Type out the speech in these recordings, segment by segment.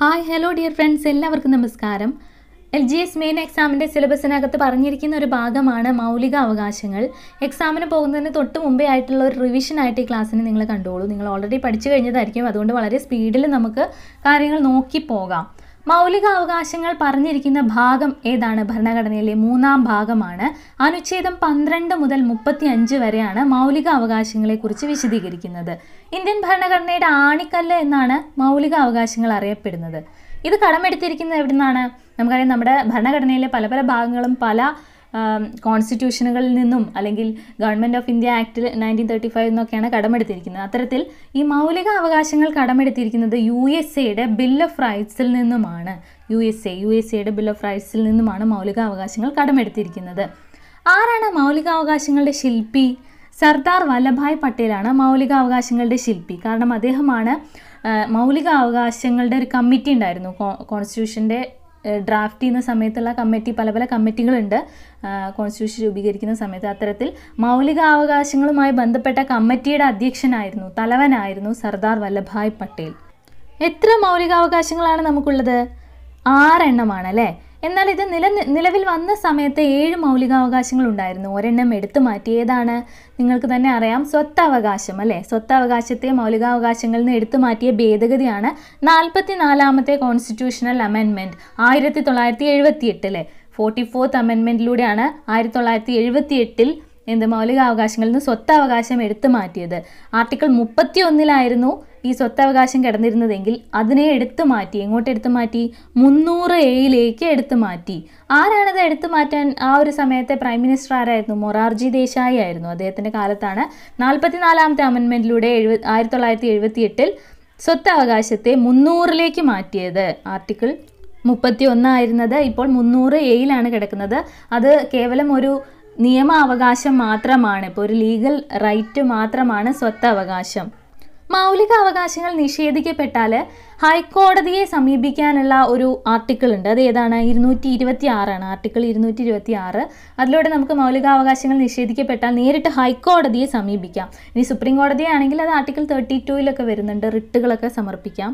hi hello dear friends എല്ലാവർക്കും നമസ്കാരം L G S main എക്സാമിൻ്റെ സിലബസിനകത്ത് പറഞ്ഞിരിക്കുന്ന ഒരു ഭാഗമാണ് മൗലിക അവകാശങ്ങൾ എക്സാമിന് പോകുന്നതിന് തൊട്ട് മുമ്പേ ആയിട്ടുള്ള ഒരു റിവിഷൻ ആയിട്ട് ഈ ക്ലാസ്സിന് നിങ്ങൾ കണ്ടോളൂ നിങ്ങൾ ഓൾറെഡി പഠിച്ചു കഴിഞ്ഞതായിരിക്കും അതുകൊണ്ട് വളരെ സ്പീഡിൽ നമുക്ക് കാര്യങ്ങൾ നോക്കി പോകാം മൗലികാവകാശങ്ങൾ പറഞ്ഞിരിക്കുന്ന ഭാഗം ഏതാണ് ഭരണഘടനയിലെ മൂന്നാം ഭാഗമാണ് അനുച്ഛേദം പന്ത്രണ്ട് മുതൽ മുപ്പത്തി അഞ്ച് വരെയാണ് മൗലികാവകാശങ്ങളെക്കുറിച്ച് വിശദീകരിക്കുന്നത് ഇന്ത്യൻ ഭരണഘടനയുടെ ആണിക്കല്ല് എന്നാണ് മൗലികാവകാശങ്ങൾ അറിയപ്പെടുന്നത് ഇത് കടമെടുത്തിരിക്കുന്നത് എവിടുന്നാണ് നമുക്കറിയാം നമ്മുടെ ഭരണഘടനയിലെ പല പല ഭാഗങ്ങളും പല കോൺസ്റ്റിറ്റ്യൂഷനുകളിൽ നിന്നും അല്ലെങ്കിൽ ഗവൺമെൻറ് ഓഫ് ഇന്ത്യ ആക്ടിൽ നയൻറ്റീൻ തേർട്ടി ഫൈവ് എന്നൊക്കെയാണ് കടമെടുത്തിരിക്കുന്നത് അത്തരത്തിൽ ഈ മൗലിക അവകാശങ്ങൾ കടമെടുത്തിരിക്കുന്നത് യു എസ് എയുടെ ബിൽ ഓഫ് റൈറ്റ്സിൽ നിന്നുമാണ് U S A U S എയുടെ ബിൽ ഓഫ് റൈറ്റ്സിൽ നിന്നുമാണ് മൗലിക അവകാശങ്ങൾ കടമെടുത്തിരിക്കുന്നത് ആരാണ് മൗലികാവകാശങ്ങളുടെ ശില്പി സർദാർ വല്ലഭായ് പട്ടേലാണ് മൗലികാവകാശങ്ങളുടെ ശില്പി കാരണം അദ്ദേഹമാണ് മൗലികാവകാശങ്ങളുടെ ഒരു കമ്മിറ്റി ഉണ്ടായിരുന്നു കോൺസ്റ്റിറ്റ്യൂഷൻ്റെ ഡ്രാഫ്റ്റ് ചെയ്യുന്ന സമയത്തുള്ള കമ്മിറ്റി പല പല കമ്മിറ്റികളുണ്ട് കോൺസ്റ്റിറ്റ്യൂഷൻ രൂപീകരിക്കുന്ന സമയത്ത് അത്തരത്തിൽ മൗലികാവകാശങ്ങളുമായി ബന്ധപ്പെട്ട കമ്മിറ്റിയുടെ അധ്യക്ഷനായിരുന്നു തലവനായിരുന്നു സർദാർ വല്ലഭായ് പട്ടേൽ എത്ര മൗലികാവകാശങ്ങളാണ് നമുക്കുള്ളത് ആറെണ്ണമാണ് അല്ലേ എന്നാൽ ഇത് നില നിലവിൽ വന്ന സമയത്ത് ഏഴ് മൗലികാവകാശങ്ങൾ ഉണ്ടായിരുന്നു ഒരെണ്ണം എടുത്തു മാറ്റിയതാണ് നിങ്ങൾക്ക് തന്നെ അറിയാം സ്വത്തവകാശം അല്ലേ സ്വത്തവകാശത്തെ മൗലികാവകാശങ്ങളിൽ നിന്ന് എടുത്തു മാറ്റിയ ഭേദഗതിയാണ് നാൽപ്പത്തി നാലാമത്തെ കോൺസ്റ്റിറ്റ്യൂഷണൽ അമെൻമെൻറ്റ് ആയിരത്തി തൊള്ളായിരത്തി എഴുപത്തി എട്ടിലെ ഫോർട്ടി ഫോർത്ത് അമെൻമെൻറ്റിലൂടെയാണ് ആയിരത്തി തൊള്ളായിരത്തി എഴുപത്തി എട്ടിൽ എന്ത് മൗലികാവകാശങ്ങളിൽ നിന്ന് സ്വത്തവകാശം എടുത്തു മാറ്റിയത് ആർട്ടിക്കിൾ മുപ്പത്തി ഒന്നിലായിരുന്നു ഈ സ്വത്തവകാശം കിടന്നിരുന്നതെങ്കിൽ അതിനെ എടുത്തു മാറ്റി എങ്ങോട്ട് എടുത്തു മാറ്റി മുന്നൂറ് എയിലേക്ക് എടുത്തു മാറ്റി ആരാണത് എടുത്തു മാറ്റാൻ ആ ഒരു സമയത്തെ പ്രൈം മിനിസ്റ്റർ ആരായിരുന്നു മൊറാർജി ദേശായി ആയിരുന്നു അദ്ദേഹത്തിൻ്റെ കാലത്താണ് നാൽപ്പത്തിനാലാമത്തെ അമൻമെൻറ്റിലൂടെ എഴുപത് ആയിരത്തി തൊള്ളായിരത്തി എഴുപത്തിയെട്ടിൽ സ്വത്തവകാശത്തെ മുന്നൂറിലേക്ക് മാറ്റിയത് ആർട്ടിക്കിൾ മുപ്പത്തി ഒന്നായിരുന്നത് ഇപ്പോൾ മുന്നൂറ് എയിലാണ് കിടക്കുന്നത് അത് കേവലം ഒരു നിയമാവകാശം മാത്രമാണ് ഇപ്പോൾ ഒരു ലീഗൽ റൈറ്റ് മാത്രമാണ് സ്വത്തവകാശം മൗലിക അവകാശങ്ങൾ നിഷേധിക്കപ്പെട്ടാൽ ഹൈക്കോടതിയെ സമീപിക്കാനുള്ള ഒരു ആർട്ടിക്കിൾ ഉണ്ട് അത് ഏതാണ് ഇരുന്നൂറ്റി ഇരുപത്തി ആറാണ് ആർട്ടിക്കിൾ ഇരുന്നൂറ്റി ഇരുപത്തി ആറ് അതിലൂടെ നമുക്ക് മൗലികാവകാശങ്ങൾ നിഷേധിക്കപ്പെട്ടാൽ നേരിട്ട് ഹൈക്കോടതിയെ സമീപിക്കാം ഇനി സുപ്രീം കോടതിയാണെങ്കിൽ അത് ആർട്ടിക്കിൾ തേർട്ടി ടുവിലൊക്കെ വരുന്നുണ്ട് റിട്ടുകളൊക്കെ സമർപ്പിക്കാം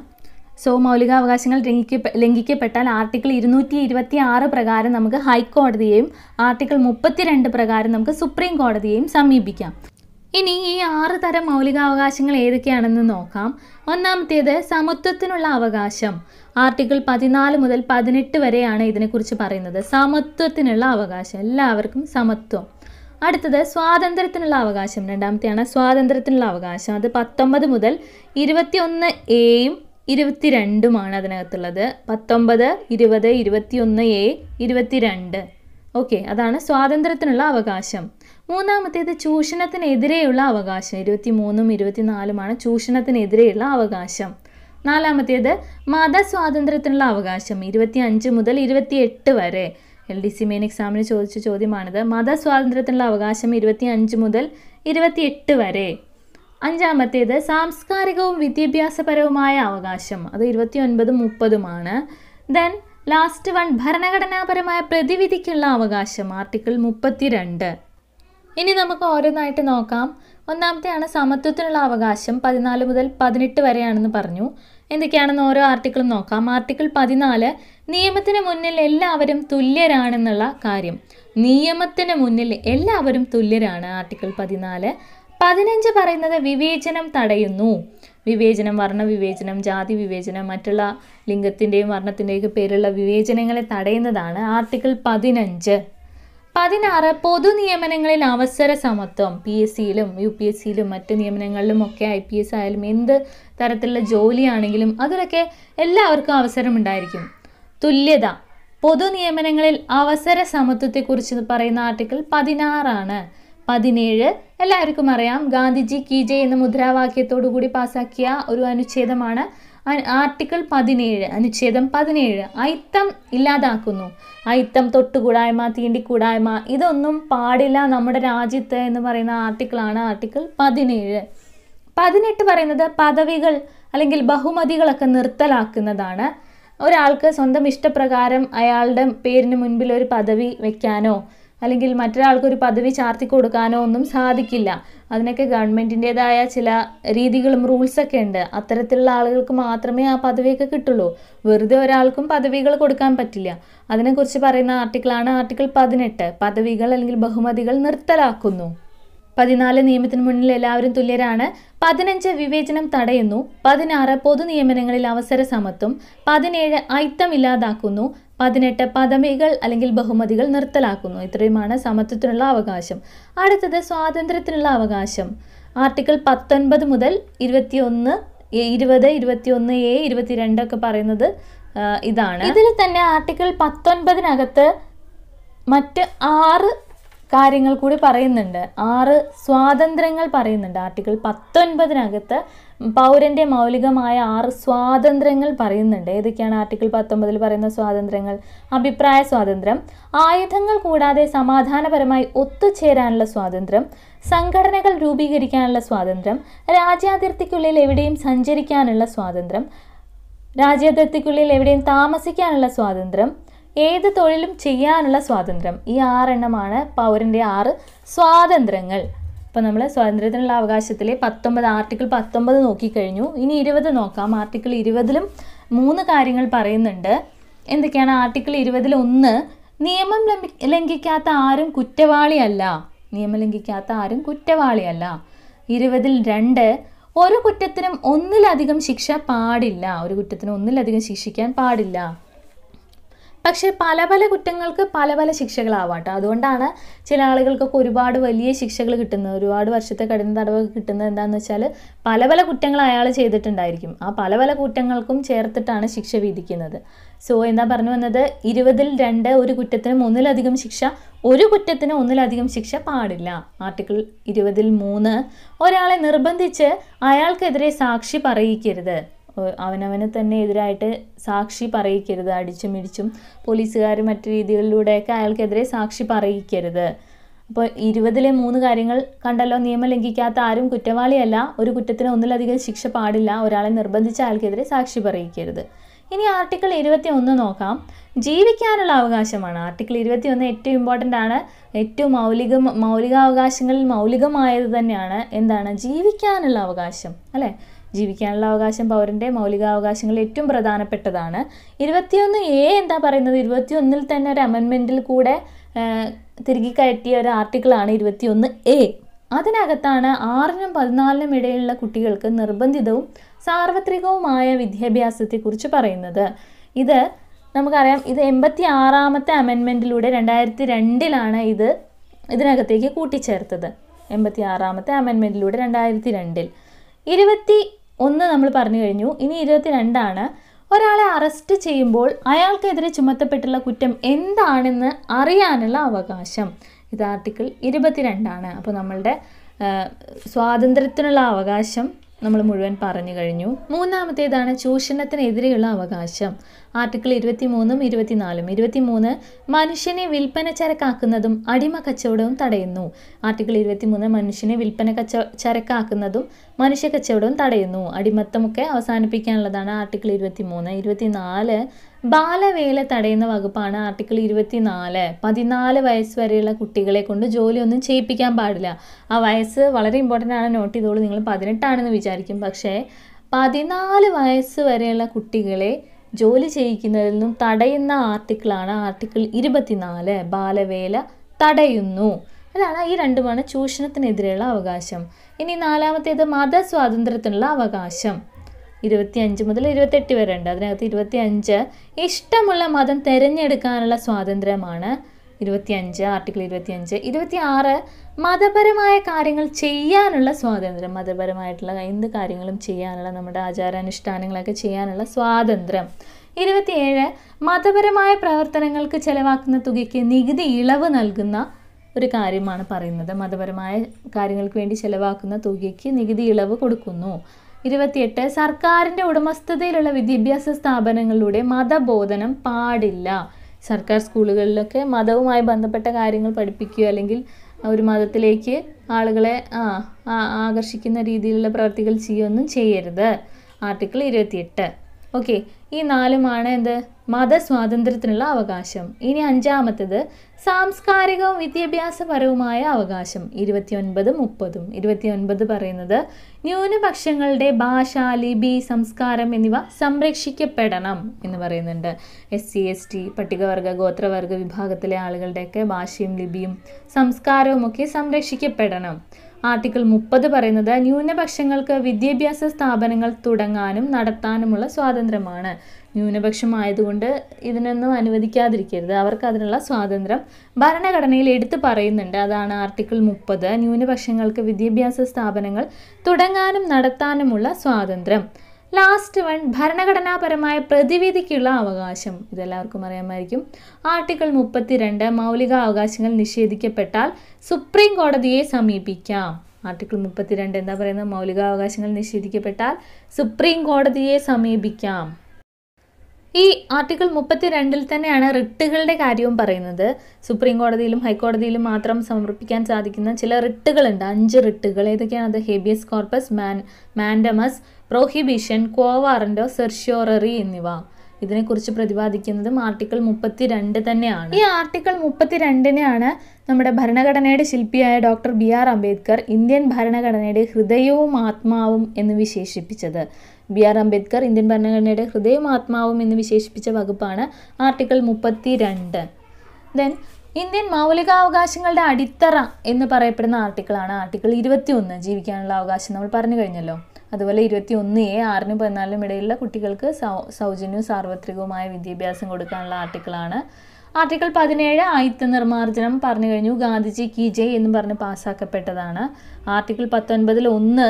സോ മൗലികാവകാശങ്ങൾ ലംഘിക്കപ്പെട്ടാൽ ആർട്ടിക്കിൾ ഇരുന്നൂറ്റി ഇരുപത്തി ആറ് പ്രകാരം നമുക്ക് ഹൈക്കോടതിയെയും ആർട്ടിക്കിൾ മുപ്പത്തിരണ്ട് പ്രകാരം നമുക്ക് സുപ്രീം കോടതിയെയും സമീപിക്കാം ഇനി ഈ ആറ് തരം മൗലികാവകാശങ്ങൾ ഏതൊക്കെയാണെന്ന് നോക്കാം ഒന്നാമത്തേത് സമത്വത്തിനുള്ള അവകാശം ആർട്ടിക്കിൾ പതിനാല് മുതൽ പതിനെട്ട് വരെയാണ് ഇതിനെക്കുറിച്ച് പറയുന്നത് സമത്വത്തിനുള്ള അവകാശം എല്ലാവർക്കും സമത്വം അടുത്തത് സ്വാതന്ത്ര്യത്തിനുള്ള അവകാശം രണ്ടാമത്തെയാണ് സ്വാതന്ത്ര്യത്തിനുള്ള അവകാശം അത് പത്തൊമ്പത് മുതൽ ഇരുപത്തിയൊന്ന് എയും ഇരുപത്തിരണ്ടുമാണ് അതിനകത്തുള്ളത് പത്തൊമ്പത് ഇരുപത് ഇരുപത്തിയൊന്ന് എ ഇരുപത്തിരണ്ട് ഓക്കെ അതാണ് സ്വാതന്ത്ര്യത്തിനുള്ള അവകാശം മൂന്നാമത്തേത് ചൂഷണത്തിനെതിരെയുള്ള അവകാശം ഇരുപത്തി മൂന്നും ഇരുപത്തിനാലുമാണ് ചൂഷണത്തിനെതിരെയുള്ള അവകാശം നാലാമത്തേത് മതസ്വാതന്ത്ര്യത്തിനുള്ള അവകാശം ഇരുപത്തി അഞ്ച് മുതൽ എട്ട് വരെ എൽ ഡി സി മെയിൻ എക്സാമിന് ചോദിച്ച ചോദ്യമാണിത് മതസ്വാതന്ത്ര്യത്തിനുള്ള അവകാശം ഇരുപത്തി അഞ്ച് മുതൽ എട്ട് വരെ അഞ്ചാമത്തേത് സാംസ്കാരികവും വിദ്യാഭ്യാസപരവുമായ അവകാശം അത് ഇരുപത്തി ഒൻപതും മുപ്പതുമാണ് ദെൻ ലാസ്റ്റ് വൺ ഭരണഘടനാപരമായ പ്രതിവിധിക്കുള്ള അവകാശം ആർട്ടിക്കിൾ മുപ്പത്തിരണ്ട് ഇനി നമുക്ക് ഓരോന്നായിട്ട് നോക്കാം ഒന്നാമത്തെയാണ് സമത്വത്തിനുള്ള അവകാശം പതിനാല് മുതൽ പതിനെട്ട് വരെയാണെന്ന് പറഞ്ഞു എന്തൊക്കെയാണെന്ന് ഓരോ ആർട്ടിക്കിളും നോക്കാം ആർട്ടിക്കിൾ പതിനാല് നിയമത്തിന് മുന്നിൽ എല്ലാവരും തുല്യരാണെന്നുള്ള കാര്യം നിയമത്തിന് മുന്നിൽ എല്ലാവരും തുല്യരാണ് ആർട്ടിക്കിൾ പതിനാല് പതിനഞ്ച് പറയുന്നത് വിവേചനം തടയുന്നു വിവേചനം വിവേചനം ജാതി വിവേചനം മറ്റുള്ള ലിംഗത്തിൻ്റെയും വർണ്ണത്തിൻ്റെയും പേരുള്ള വിവേചനങ്ങളെ തടയുന്നതാണ് ആർട്ടിക്കിൾ പതിനഞ്ച് പതിനാറ് നിയമനങ്ങളിൽ അവസര സമത്വം പി എസ് സിയിലും യു പി എസ് സിയിലും മറ്റ് നിയമനങ്ങളിലും ഒക്കെ ഐ പി എസ് ആയാലും എന്ത് തരത്തിലുള്ള ജോലിയാണെങ്കിലും അതിലൊക്കെ എല്ലാവർക്കും അവസരമുണ്ടായിരിക്കും തുല്യത നിയമനങ്ങളിൽ അവസര സമത്വത്തെക്കുറിച്ച് പറയുന്ന ആർട്ടിക്കിൾ പതിനാറാണ് പതിനേഴ് എല്ലാവർക്കും അറിയാം ഗാന്ധിജി കീജെ എന്ന മുദ്രാവാക്യത്തോടു കൂടി പാസാക്കിയ ഒരു അനുച്ഛേദമാണ് ആർട്ടിക്കിൾ പതിനേഴ് അനുച്ഛേദം പതിനേഴ് അയിത്തം ഇല്ലാതാക്കുന്നു അയിത്തം തൊട്ടുകൂടായ്മ തീണ്ടിക്കൂടായ്മ ഇതൊന്നും പാടില്ല നമ്മുടെ രാജ്യത്ത് എന്ന് പറയുന്ന ആർട്ടിക്കിളാണ് ആർട്ടിക്കിൾ പതിനേഴ് പതിനെട്ട് പറയുന്നത് പദവികൾ അല്ലെങ്കിൽ ബഹുമതികളൊക്കെ നിർത്തലാക്കുന്നതാണ് ഒരാൾക്ക് സ്വന്തം ഇഷ്ടപ്രകാരം അയാളുടെ പേരിന് മുൻപിൽ ഒരു പദവി വയ്ക്കാനോ അല്ലെങ്കിൽ മറ്റൊരാൾക്കൊരു പദവി ചാർത്തി കൊടുക്കാനോ ഒന്നും സാധിക്കില്ല അതിനൊക്കെ ഗവൺമെൻറ്റിൻ്റേതായ ചില രീതികളും റൂൾസൊക്കെ ഉണ്ട് അത്തരത്തിലുള്ള ആളുകൾക്ക് മാത്രമേ ആ പദവിയൊക്കെ കിട്ടുള്ളൂ വെറുതെ ഒരാൾക്കും പദവികൾ കൊടുക്കാൻ പറ്റില്ല അതിനെക്കുറിച്ച് പറയുന്ന ആർട്ടിക്കിളാണ് ആർട്ടിക്കിൾ പതിനെട്ട് പദവികൾ അല്ലെങ്കിൽ ബഹുമതികൾ നിർത്തലാക്കുന്നു പതിനാല് നിയമത്തിന് മുന്നിൽ എല്ലാവരും തുല്യരാണ് പതിനഞ്ച് വിവേചനം തടയുന്നു പതിനാറ് നിയമനങ്ങളിൽ അവസര സമത്വം പതിനേഴ് ഐത്തം ഇല്ലാതാക്കുന്നു പതിനെട്ട് പദവികൾ അല്ലെങ്കിൽ ബഹുമതികൾ നിർത്തലാക്കുന്നു ഇത്രയുമാണ് സമത്വത്തിനുള്ള അവകാശം അടുത്തത് സ്വാതന്ത്ര്യത്തിനുള്ള അവകാശം ആർട്ടിക്കിൾ പത്തൊൻപത് മുതൽ ഇരുപത്തിയൊന്ന് ഇരുപത് ഇരുപത്തിയൊന്ന് എ ഇരുപത്തിരണ്ടൊക്കെ പറയുന്നത് ഇതാണ് ഇതിൽ തന്നെ ആർട്ടിക്കിൾ പത്തൊൻപതിനകത്ത് മറ്റ് ആറ് കാര്യങ്ങൾ കൂടി പറയുന്നുണ്ട് ആറ് സ്വാതന്ത്ര്യങ്ങൾ പറയുന്നുണ്ട് ആർട്ടിക്കിൾ പത്തൊൻപതിനകത്ത് പൗരൻ്റെ മൗലികമായ ആറ് സ്വാതന്ത്ര്യങ്ങൾ പറയുന്നുണ്ട് ഏതൊക്കെയാണ് ആർട്ടിക്കിൾ പത്തൊമ്പതിൽ പറയുന്ന സ്വാതന്ത്ര്യങ്ങൾ അഭിപ്രായ സ്വാതന്ത്ര്യം ആയുധങ്ങൾ കൂടാതെ സമാധാനപരമായി ഒത്തുചേരാനുള്ള സ്വാതന്ത്ര്യം സംഘടനകൾ രൂപീകരിക്കാനുള്ള സ്വാതന്ത്ര്യം രാജ്യാതിർത്തിക്കുള്ളിൽ എവിടെയും സഞ്ചരിക്കാനുള്ള സ്വാതന്ത്ര്യം രാജ്യാതിർത്തിക്കുള്ളിൽ എവിടെയും താമസിക്കാനുള്ള സ്വാതന്ത്ര്യം ഏത് തൊഴിലും ചെയ്യാനുള്ള സ്വാതന്ത്ര്യം ഈ ആറെണ്ണമാണ് പൗരൻ്റെ ആറ് സ്വാതന്ത്ര്യങ്ങൾ അപ്പോൾ നമ്മൾ സ്വാതന്ത്ര്യത്തിനുള്ള അവകാശത്തിലെ പത്തൊമ്പത് ആർട്ടിക്കിൾ പത്തൊമ്പത് നോക്കിക്കഴിഞ്ഞു ഇനി ഇരുപത് നോക്കാം ആർട്ടിക്കിൾ ഇരുപതിലും മൂന്ന് കാര്യങ്ങൾ പറയുന്നുണ്ട് എന്തൊക്കെയാണ് ആർട്ടിക്കിൾ ഇരുപതിൽ ഒന്ന് നിയമം ലംഘിക്കാത്ത ആരും കുറ്റവാളിയല്ല നിയമം ലംഘിക്കാത്ത ആരും കുറ്റവാളിയല്ല ഇരുപതിൽ രണ്ട് ഒരു കുറ്റത്തിനും ഒന്നിലധികം ശിക്ഷ പാടില്ല ഒരു കുറ്റത്തിനും ഒന്നിലധികം ശിക്ഷിക്കാൻ പാടില്ല പക്ഷേ പല പല കുറ്റങ്ങൾക്ക് പല പല ശിക്ഷകളാവാട്ടോ അതുകൊണ്ടാണ് ചില ആളുകൾക്കൊക്കെ ഒരുപാട് വലിയ ശിക്ഷകൾ കിട്ടുന്നത് ഒരുപാട് വർഷത്തെ കഠിന തടവ് കിട്ടുന്നത് എന്താണെന്ന് വെച്ചാൽ പല പല കുറ്റങ്ങൾ അയാൾ ചെയ്തിട്ടുണ്ടായിരിക്കും ആ പല പല കുറ്റങ്ങൾക്കും ചേർത്തിട്ടാണ് ശിക്ഷ വിധിക്കുന്നത് സോ എന്താ പറഞ്ഞു വന്നത് ഇരുപതിൽ രണ്ട് ഒരു കുറ്റത്തിനും ഒന്നിലധികം ശിക്ഷ ഒരു കുറ്റത്തിന് ഒന്നിലധികം ശിക്ഷ പാടില്ല ആർട്ടിക്കിൾ ഇരുപതിൽ മൂന്ന് ഒരാളെ നിർബന്ധിച്ച് അയാൾക്കെതിരെ സാക്ഷി പറയിക്കരുത് അവനവന് തന്നെ എതിരായിട്ട് സാക്ഷി പറയിക്കരുത് അടിച്ചും ഇടിച്ചും പോലീസുകാർ മറ്റു രീതികളിലൂടെയൊക്കെ അയാൾക്കെതിരെ സാക്ഷി പറയിക്കരുത് അപ്പോൾ ഇരുപതിലെ മൂന്ന് കാര്യങ്ങൾ കണ്ടല്ലോ നിയമം ലംഘിക്കാത്ത ആരും കുറ്റവാളിയല്ല ഒരു കുറ്റത്തിന് ഒന്നിലധികം ശിക്ഷ പാടില്ല ഒരാളെ നിർബന്ധിച്ച അയാൾക്കെതിരെ സാക്ഷി പറയിക്കരുത് ഇനി ആർട്ടിക്കിൾ ഇരുപത്തി ഒന്ന് നോക്കാം ജീവിക്കാനുള്ള അവകാശമാണ് ആർട്ടിക്കിൾ ഇരുപത്തി ഒന്ന് ഏറ്റവും ഇമ്പോർട്ടൻ്റ് ആണ് ഏറ്റവും മൗലിക മൗലികാവകാശങ്ങളിൽ മൗലികമായത് തന്നെയാണ് എന്താണ് ജീവിക്കാനുള്ള അവകാശം അല്ലേ ജീവിക്കാനുള്ള അവകാശം പൗരൻ്റെ മൗലികാവകാശങ്ങളിൽ ഏറ്റവും പ്രധാനപ്പെട്ടതാണ് ഇരുപത്തിയൊന്ന് എ എന്താ പറയുന്നത് ഇരുപത്തിയൊന്നിൽ തന്നെ ഒരു അമെൻമെൻറ്റിൽ കൂടെ തിരികെ കയറ്റിയ ഒരു ആർട്ടിക്കിളാണ് ഇരുപത്തിയൊന്ന് എ അതിനകത്താണ് ആറിനും പതിനാലിനും ഇടയിലുള്ള കുട്ടികൾക്ക് നിർബന്ധിതവും സാർവത്രികവുമായ വിദ്യാഭ്യാസത്തെക്കുറിച്ച് പറയുന്നത് ഇത് നമുക്കറിയാം ഇത് എൺപത്തി ആറാമത്തെ അമെൻമെൻറ്റിലൂടെ രണ്ടായിരത്തി രണ്ടിലാണ് ഇത് ഇതിനകത്തേക്ക് കൂട്ടിച്ചേർത്തത് എൺപത്തി ആറാമത്തെ അമെൻമെൻറ്റിലൂടെ രണ്ടായിരത്തി രണ്ടിൽ ഇരുപത്തി ഒന്ന് നമ്മൾ പറഞ്ഞു കഴിഞ്ഞു ഇനി രണ്ടാണ് ഒരാളെ അറസ്റ്റ് ചെയ്യുമ്പോൾ അയാൾക്കെതിരെ ചുമത്തപ്പെട്ടുള്ള കുറ്റം എന്താണെന്ന് അറിയാനുള്ള അവകാശം ഇത് ആർട്ടിക്കിൾ ഇരുപത്തിരണ്ടാണ് അപ്പോൾ നമ്മളുടെ സ്വാതന്ത്ര്യത്തിനുള്ള അവകാശം നമ്മൾ മുഴുവൻ പറഞ്ഞു കഴിഞ്ഞു മൂന്നാമത്തേതാണ് ചൂഷണത്തിനെതിരെയുള്ള അവകാശം ആർട്ടിക്കിൾ ഇരുപത്തിമൂന്നും ഇരുപത്തിനാലും മൂന്ന് മനുഷ്യനെ വിൽപ്പന ചരക്കാക്കുന്നതും അടിമ കച്ചവടവും തടയുന്നു ആർട്ടിക്കിൾ മൂന്ന് മനുഷ്യനെ വിൽപ്പന കച്ച ചരക്കാക്കുന്നതും മനുഷ്യ കച്ചവടവും തടയുന്നു അടിമത്തമൊക്കെ അവസാനിപ്പിക്കാനുള്ളതാണ് ആർട്ടിക്കിൾ ഇരുപത്തിമൂന്ന് ഇരുപത്തിനാല് ബാലവേല തടയുന്ന വകുപ്പാണ് ആർട്ടിക്കിൾ നാല് പതിനാല് വയസ്സ് വരെയുള്ള കുട്ടികളെ കൊണ്ട് ജോലിയൊന്നും ചെയ്യിപ്പിക്കാൻ പാടില്ല ആ വയസ്സ് വളരെ ഇമ്പോർട്ടൻ്റ് ആണ് നോട്ട് ചെയ്തോളൂ നിങ്ങൾ പതിനെട്ടാണെന്ന് വിചാരിക്കും പക്ഷേ പതിനാല് വയസ്സ് വരെയുള്ള കുട്ടികളെ ജോലി ചെയ്യിക്കുന്നതിൽ നിന്നും തടയുന്ന ആർട്ടിക്കിളാണ് ആർട്ടിക്കിൾ ഇരുപത്തിനാല് ബാലവേല തടയുന്നു അതാണ് ഈ രണ്ടുമാണ് ചൂഷണത്തിനെതിരെയുള്ള അവകാശം ഇനി നാലാമത്തേത് മതസ്വാതന്ത്ര്യത്തിനുള്ള അവകാശം ഇരുപത്തി അഞ്ച് മുതൽ ഇരുപത്തെട്ട് വരെ ഉണ്ട് അതിനകത്ത് ഇരുപത്തി അഞ്ച് ഇഷ്ടമുള്ള മതം തിരഞ്ഞെടുക്കാനുള്ള സ്വാതന്ത്ര്യമാണ് അഞ്ച് ആർട്ടിക്കിൾ അഞ്ച് ഇരുപത്തി ആറ് മതപരമായ കാര്യങ്ങൾ ചെയ്യാനുള്ള സ്വാതന്ത്ര്യം മതപരമായിട്ടുള്ള എന്ത് കാര്യങ്ങളും ചെയ്യാനുള്ള നമ്മുടെ ആചാരാനുഷ്ഠാനങ്ങളൊക്കെ ചെയ്യാനുള്ള സ്വാതന്ത്ര്യം ഇരുപത്തിയേഴ് മതപരമായ പ്രവർത്തനങ്ങൾക്ക് ചെലവാക്കുന്ന തുകയ്ക്ക് നികുതി ഇളവ് നൽകുന്ന ഒരു കാര്യമാണ് പറയുന്നത് മതപരമായ കാര്യങ്ങൾക്ക് വേണ്ടി ചെലവാക്കുന്ന തുകയ്ക്ക് നികുതി ഇളവ് കൊടുക്കുന്നു ഇരുപത്തിയെട്ട് സർക്കാരിൻ്റെ ഉടമസ്ഥതയിലുള്ള വിദ്യാഭ്യാസ സ്ഥാപനങ്ങളിലൂടെ മതബോധനം പാടില്ല സർക്കാർ സ്കൂളുകളിലൊക്കെ മതവുമായി ബന്ധപ്പെട്ട കാര്യങ്ങൾ പഠിപ്പിക്കുകയോ അല്ലെങ്കിൽ ഒരു മതത്തിലേക്ക് ആളുകളെ ആകർഷിക്കുന്ന രീതിയിലുള്ള പ്രവർത്തികൾ ചെയ്യുകയൊന്നും ചെയ്യരുത് ആർട്ടിക്കിൾ ഇരുപത്തിയെട്ട് ഓക്കെ ഈ നാലുമാണ് എന്ത് മതസ്വാതന്ത്ര്യത്തിനുള്ള അവകാശം ഇനി അഞ്ചാമത്തേത് സാംസ്കാരികവും വിദ്യാഭ്യാസപരവുമായ അവകാശം ഇരുപത്തിയൊൻപത് മുപ്പതും ഇരുപത്തിയൊൻപത് പറയുന്നത് ന്യൂനപക്ഷങ്ങളുടെ ഭാഷ ലിപി സംസ്കാരം എന്നിവ സംരക്ഷിക്കപ്പെടണം എന്ന് പറയുന്നുണ്ട് എസ് സി എസ് ടി പട്ടികവർഗ ഗോത്രവർഗ വിഭാഗത്തിലെ ആളുകളുടെയൊക്കെ ഭാഷയും ലിപിയും സംസ്കാരവും ഒക്കെ സംരക്ഷിക്കപ്പെടണം ആർട്ടിക്കിൾ മുപ്പത് പറയുന്നത് ന്യൂനപക്ഷങ്ങൾക്ക് വിദ്യാഭ്യാസ സ്ഥാപനങ്ങൾ തുടങ്ങാനും നടത്താനുമുള്ള സ്വാതന്ത്ര്യമാണ് ന്യൂനപക്ഷമായതുകൊണ്ട് ഇതിനൊന്നും അനുവദിക്കാതിരിക്കരുത് അവർക്ക് അതിനുള്ള സ്വാതന്ത്ര്യം ഭരണഘടനയിൽ എടുത്തു പറയുന്നുണ്ട് അതാണ് ആർട്ടിക്കിൾ മുപ്പത് ന്യൂനപക്ഷങ്ങൾക്ക് വിദ്യാഭ്യാസ സ്ഥാപനങ്ങൾ തുടങ്ങാനും നടത്താനുമുള്ള സ്വാതന്ത്ര്യം ലാസ്റ്റ് വൺ ഭരണഘടനാപരമായ പ്രതിവിധിക്കുള്ള അവകാശം ഇതെല്ലാവർക്കും അറിയാമായിരിക്കും ആർട്ടിക്കിൾ രണ്ട് മൗലിക അവകാശങ്ങൾ നിഷേധിക്കപ്പെട്ടാൽ സുപ്രീം കോടതിയെ സമീപിക്കാം ആർട്ടിക്കിൾ രണ്ട് എന്താ പറയുന്നത് മൗലികാവകാശങ്ങൾ നിഷേധിക്കപ്പെട്ടാൽ സുപ്രീം കോടതിയെ സമീപിക്കാം ഈ ആർട്ടിക്കിൾ മുപ്പത്തിരണ്ടിൽ തന്നെയാണ് റിട്ടുകളുടെ കാര്യവും പറയുന്നത് സുപ്രീം കോടതിയിലും ഹൈക്കോടതിയിലും മാത്രം സമർപ്പിക്കാൻ സാധിക്കുന്ന ചില റിട്ടുകളുണ്ട് അഞ്ച് റിട്ടുകൾ ഏതൊക്കെയാണ് അത് habeas corpus man mandamus prohibition quo warranto certiorari എന്നിവ ഇതിനെക്കുറിച്ച് പ്രതിപാദിക്കുന്നതും ആർട്ടിക്കിൾ മുപ്പത്തിരണ്ട് തന്നെയാണ് ഈ ആർട്ടിക്കിൾ മുപ്പത്തിരണ്ടിനെയാണ് നമ്മുടെ ഭരണഘടനയുടെ ശില്പിയായ doctor B R Ambedkar Indian ഭരണഘടനയുടെ ഹൃദയവും ആത്മാവും എന്ന് വിശേഷിപ്പിച്ചത് ബി ആർ അംബേദ്കർ ഇന്ത്യൻ ഭരണഘടനയുടെ ഹൃദയവും ആത്മാവും എന്ന് വിശേഷിപ്പിച്ച വകുപ്പാണ് ആർട്ടിക്കിൾ മുപ്പത്തി രണ്ട് ദെൻ ഇന്ത്യൻ മൗലികാവകാശങ്ങളുടെ അടിത്തറ എന്ന് പറയപ്പെടുന്ന ആർട്ടിക്കിളാണ് ആർട്ടിക്കിൾ ഇരുപത്തി ഒന്ന് ജീവിക്കാനുള്ള അവകാശം നമ്മൾ പറഞ്ഞു കഴിഞ്ഞല്ലോ അതുപോലെ ഇരുപത്തി ഒന്ന് എ ആറിനും പതിനാലിനും ഇടയിലുള്ള കുട്ടികൾക്ക് സൗ സൗജന്യവും സാർവത്രികവുമായ വിദ്യാഭ്യാസം കൊടുക്കാനുള്ള ആർട്ടിക്കിളാണ് ആർട്ടിക്കിൾ പതിനേഴ് ആയുത്ത നിർമ്മാർജ്ജനം പറഞ്ഞു കഴിഞ്ഞു ഗാന്ധിജി കി ജെ എന്ന് പറഞ്ഞ് പാസ്സാക്കപ്പെട്ടതാണ് ആർട്ടിക്കിൾ പത്തൊൻപതിൽ ഒന്ന്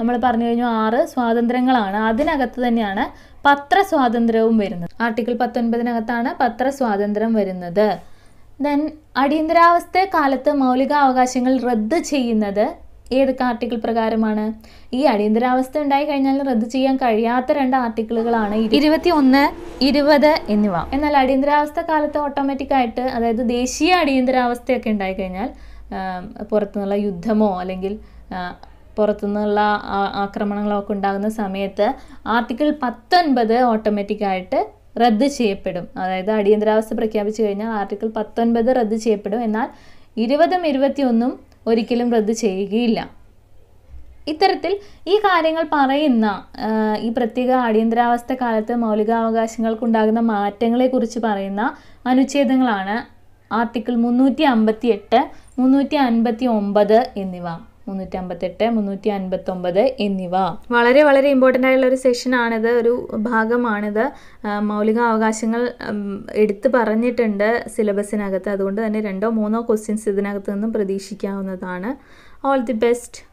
നമ്മൾ പറഞ്ഞു കഴിഞ്ഞു ആറ് സ്വാതന്ത്ര്യങ്ങളാണ് അതിനകത്ത് തന്നെയാണ് പത്രസ്വാതന്ത്ര്യവും വരുന്നത് ആർട്ടിക്കിൾ പത്തൊൻപതിനകത്താണ് പത്രസ്വാതന്ത്ര്യം വരുന്നത് ദെൻ അടിയന്തരാവസ്ഥ കാലത്ത് മൗലികാവകാശങ്ങൾ റദ്ദ് ചെയ്യുന്നത് ഏതൊക്കെ ആർട്ടിക്കിൾ പ്രകാരമാണ് ഈ അടിയന്തരാവസ്ഥ ഉണ്ടായി കഴിഞ്ഞാൽ റദ്ദ് ചെയ്യാൻ കഴിയാത്ത രണ്ട് ആർട്ടിക്കിളുകളാണ് ഇരുപത്തി ഒന്ന് ഇരുപത് എന്നിവ എന്നാൽ അടിയന്തരാവസ്ഥ കാലത്ത് ഓട്ടോമാറ്റിക്കായിട്ട് അതായത് ദേശീയ അടിയന്തരാവസ്ഥയൊക്കെ ഉണ്ടായി കഴിഞ്ഞാൽ പുറത്തുനിന്നുള്ള യുദ്ധമോ അല്ലെങ്കിൽ പുറത്തുനിന്നുള്ള ആക്രമണങ്ങളൊക്കെ ഉണ്ടാകുന്ന സമയത്ത് ആർട്ടിക്കിൾ പത്തൊൻപത് ഓട്ടോമാറ്റിക്കായിട്ട് റദ്ദ് ചെയ്യപ്പെടും അതായത് അടിയന്തരാവസ്ഥ പ്രഖ്യാപിച്ചു കഴിഞ്ഞാൽ ആർട്ടിക്കിൾ പത്തൊൻപത് റദ്ദ് ചെയ്യപ്പെടും എന്നാൽ ഇരുപതും ഇരുപത്തിയൊന്നും ഒരിക്കലും റദ്ദ് ചെയ്യുകയില്ല ഇത്തരത്തിൽ ഈ കാര്യങ്ങൾ പറയുന്ന ഈ പ്രത്യേക അടിയന്തരാവസ്ഥ കാലത്ത് മൗലികാവകാശങ്ങൾക്കുണ്ടാകുന്ന മാറ്റങ്ങളെക്കുറിച്ച് പറയുന്ന അനുച്ഛേദങ്ങളാണ് ആർട്ടിക്കിൾ മുന്നൂറ്റി അമ്പത്തി എട്ട് മുന്നൂറ്റി അൻപത്തി ഒമ്പത് എന്നിവ അമ്പത്തെട്ട് മുന്നൂറ്റി അൻപത്തൊമ്പത് എന്നിവ വളരെ വളരെ ഇമ്പോർട്ടൻ്റ് ആയുള്ള ഒരു സെഷനാണിത് ഒരു ഭാഗമാണിത് മൗലിക അവകാശങ്ങൾ എടുത്തു പറഞ്ഞിട്ടുണ്ട് സിലബസിനകത്ത് അതുകൊണ്ട് തന്നെ രണ്ടോ മൂന്നോ ക്വസ്റ്റ്യൻസ് ഇതിനകത്ത് നിന്നും പ്രതീക്ഷിക്കാവുന്നതാണ് ഓൾ ദി ബെസ്റ്റ്